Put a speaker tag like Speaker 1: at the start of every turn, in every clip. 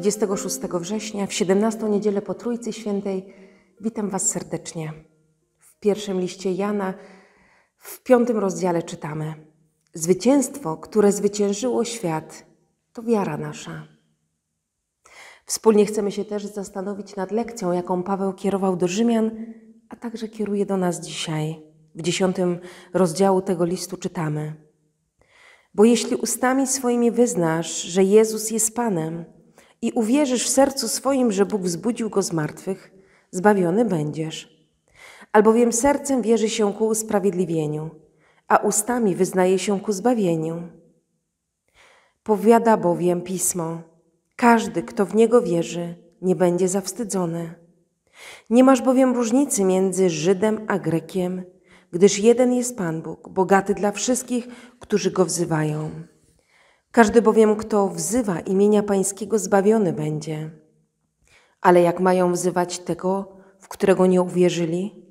Speaker 1: 26 września, w 17 niedzielę po Trójcy Świętej, witam Was serdecznie. W pierwszym liście Jana, w piątym rozdziale czytamy: Zwycięstwo, które zwyciężyło świat, to wiara nasza. Wspólnie chcemy się też zastanowić nad lekcją, jaką Paweł kierował do Rzymian, a także kieruje do nas dzisiaj. W dziesiątym rozdziału tego listu czytamy: Bo jeśli ustami swoimi wyznasz, że Jezus jest Panem, i uwierzysz w sercu swoim, że Bóg wzbudził go z martwych, zbawiony będziesz. Albowiem sercem wierzy się ku usprawiedliwieniu, a ustami wyznaje się ku zbawieniu. Powiada bowiem pismo: Każdy, kto w niego wierzy, nie będzie zawstydzony. Nie masz bowiem różnicy między Żydem a Grekiem, gdyż jeden jest Pan Bóg, bogaty dla wszystkich, którzy go wzywają. Każdy bowiem, kto wzywa imienia Pańskiego, zbawiony będzie. Ale jak mają wzywać tego, w którego nie uwierzyli?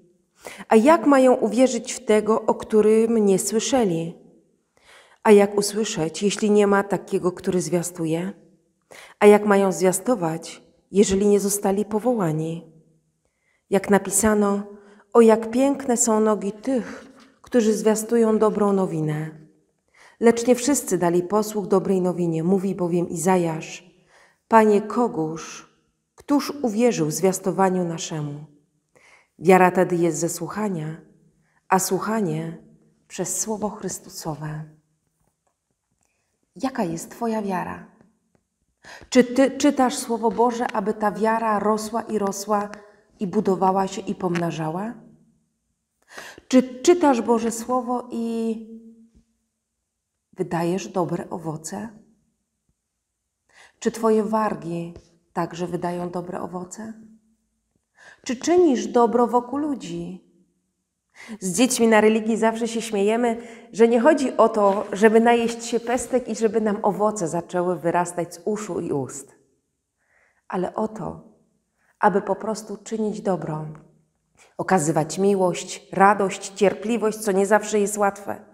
Speaker 1: A jak mają uwierzyć w tego, o którym nie słyszeli? A jak usłyszeć, jeśli nie ma takiego, który zwiastuje? A jak mają zwiastować, jeżeli nie zostali powołani? Jak napisano, o jak piękne są nogi tych, którzy zwiastują dobrą nowinę. Lecz nie wszyscy dali posłuch dobrej nowinie, mówi bowiem Izajasz. Panie, kogóż, któż uwierzył zwiastowaniu naszemu? Wiara tedy jest ze słuchania, a słuchanie przez Słowo Chrystusowe. Jaka jest Twoja wiara? Czy Ty czytasz Słowo Boże, aby ta wiara rosła i rosła i budowała się i pomnażała? Czy czytasz Boże Słowo i wydajesz dobre owoce? Czy Twoje wargi także wydają dobre owoce? Czy czynisz dobro wokół ludzi? Z dziećmi na religii zawsze się śmiejemy, że nie chodzi o to, żeby najeść się pestek i żeby nam owoce zaczęły wyrastać z uszu i ust, ale o to, aby po prostu czynić dobro, okazywać miłość, radość, cierpliwość, co nie zawsze jest łatwe.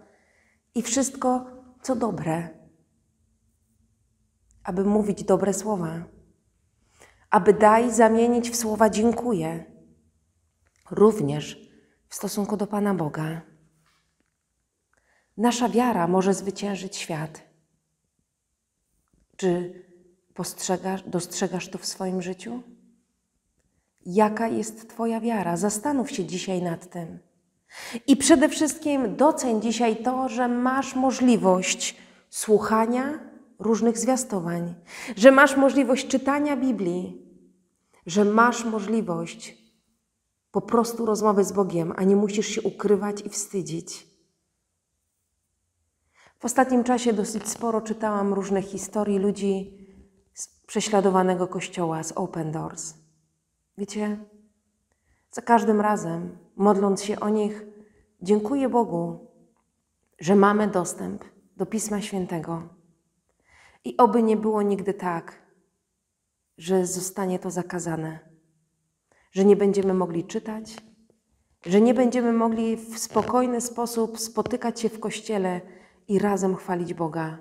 Speaker 1: I wszystko co dobre, aby mówić dobre słowa, aby daj zamienić w słowa dziękuję, również w stosunku do Pana Boga. Nasza wiara może zwyciężyć świat. Czy postrzegasz, dostrzegasz to w swoim życiu? Jaka jest Twoja wiara? Zastanów się dzisiaj nad tym. I przede wszystkim doceń dzisiaj to, że masz możliwość słuchania różnych zwiastowań, że masz możliwość czytania Biblii, że masz możliwość po prostu rozmowy z Bogiem, a nie musisz się ukrywać i wstydzić. W ostatnim czasie dosyć sporo czytałam różne historii ludzi z prześladowanego kościoła, z Open Doors. Wiecie, za każdym razem modląc się o nich, dziękuję Bogu, że mamy dostęp do Pisma Świętego. I oby nie było nigdy tak, że zostanie to zakazane, że nie będziemy mogli czytać, że nie będziemy mogli w spokojny sposób spotykać się w kościele i razem chwalić Boga.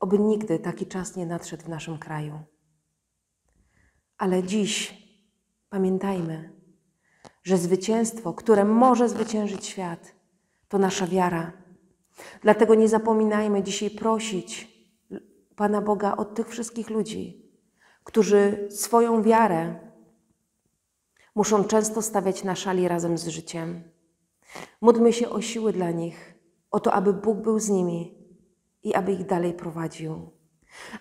Speaker 1: Oby nigdy taki czas nie nadszedł w naszym kraju. Ale dziś pamiętajmy, że zwycięstwo, które może zwyciężyć świat, to nasza wiara. Dlatego nie zapominajmy dzisiaj prosić Pana Boga od tych wszystkich ludzi, którzy swoją wiarę muszą często stawiać na szali razem z życiem. Módlmy się o siły dla nich, o to, aby Bóg był z nimi i aby ich dalej prowadził.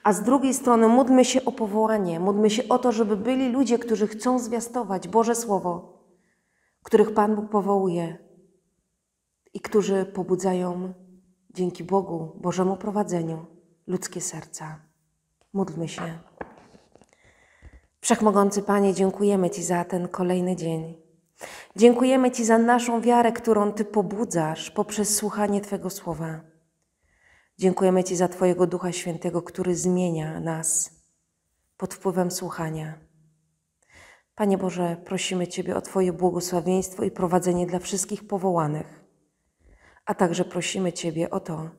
Speaker 1: A z drugiej strony módlmy się o powołanie, módlmy się o to, żeby byli ludzie, którzy chcą zwiastować Boże Słowo, których Pan Bóg powołuje i którzy pobudzają dzięki Bogu, Bożemu prowadzeniu, ludzkie serca. Módlmy się. Wszechmogący Panie, dziękujemy Ci za ten kolejny dzień. Dziękujemy Ci za naszą wiarę, którą Ty pobudzasz poprzez słuchanie Twojego słowa. Dziękujemy Ci za Twojego Ducha Świętego, który zmienia nas pod wpływem słuchania. Panie Boże, prosimy Ciebie o Twoje błogosławieństwo i prowadzenie dla wszystkich powołanych, a także prosimy Ciebie o to,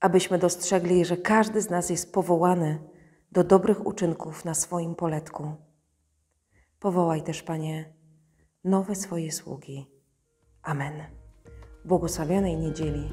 Speaker 1: abyśmy dostrzegli, że każdy z nas jest powołany do dobrych uczynków na swoim poletku. Powołaj też, Panie, nowe swoje sługi. Amen. Błogosławionej niedzieli.